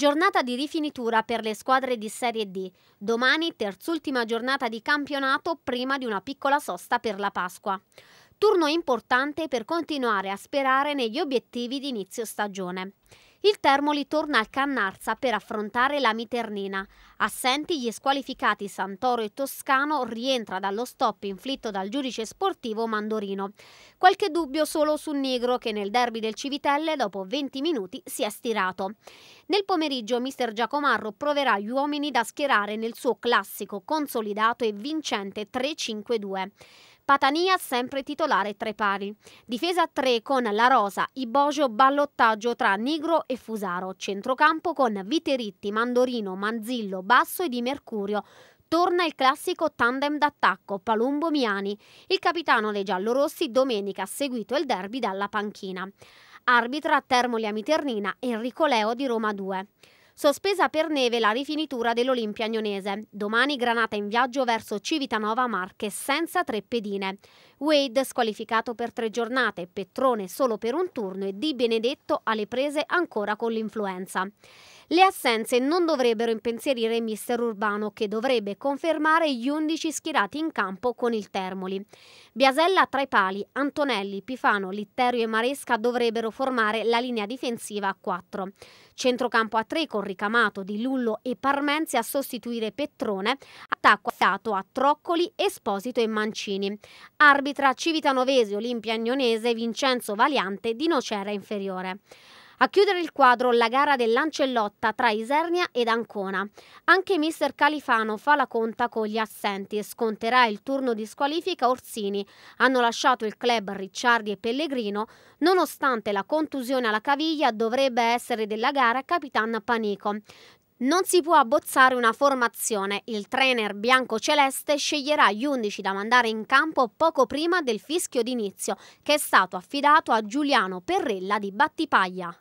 Giornata di rifinitura per le squadre di Serie D. Domani terzultima giornata di campionato prima di una piccola sosta per la Pasqua turno importante per continuare a sperare negli obiettivi di inizio stagione. Il Termoli torna al Cannarza per affrontare la Miternina. Assenti gli squalificati Santoro e Toscano rientra dallo stop inflitto dal giudice sportivo Mandorino. Qualche dubbio solo su Nigro che nel derby del Civitelle dopo 20 minuti si è stirato. Nel pomeriggio mister Giacomarro proverà gli uomini da schierare nel suo classico consolidato e vincente 3-5-2. Patania sempre titolare tre pari. Difesa 3 con La Rosa, Ibogio, ballottaggio tra Nigro e Fusaro. Centrocampo con Viteritti, Mandorino, Manzillo, Basso e Di Mercurio torna il classico tandem d'attacco Palumbo-Miani. Il capitano dei giallorossi domenica ha seguito il derby dalla panchina. Arbitra Termoli Amiternina Enrico Leo di Roma 2. Sospesa per neve la rifinitura dell'Olimpia Agnonese. Domani granata in viaggio verso Civitanova Marche senza tre pedine. Wade squalificato per tre giornate, Petrone solo per un turno e Di Benedetto alle prese ancora con l'influenza. Le assenze non dovrebbero impensierire il mister Urbano, che dovrebbe confermare gli 11 schierati in campo con il Termoli. Biasella tra i pali, Antonelli, Pifano, Litterio e Maresca dovrebbero formare la linea difensiva a 4. Centrocampo a 3 con Ricamato, Di Lullo e Parmenzi a sostituire Petrone, attacco stato a Troccoli, Esposito e Mancini. Arbitra Civitanovese, Olimpia Agnonese, Vincenzo Valiante di Nocera Inferiore. A chiudere il quadro la gara dell'Ancellotta tra Isernia ed Ancona. Anche mister Califano fa la conta con gli assenti e sconterà il turno di squalifica Orsini. Hanno lasciato il club Ricciardi e Pellegrino, nonostante la contusione alla caviglia dovrebbe essere della gara Capitan Panico. Non si può abbozzare una formazione, il trainer bianco-celeste sceglierà gli 11 da mandare in campo poco prima del fischio d'inizio, che è stato affidato a Giuliano Perrella di Battipaglia.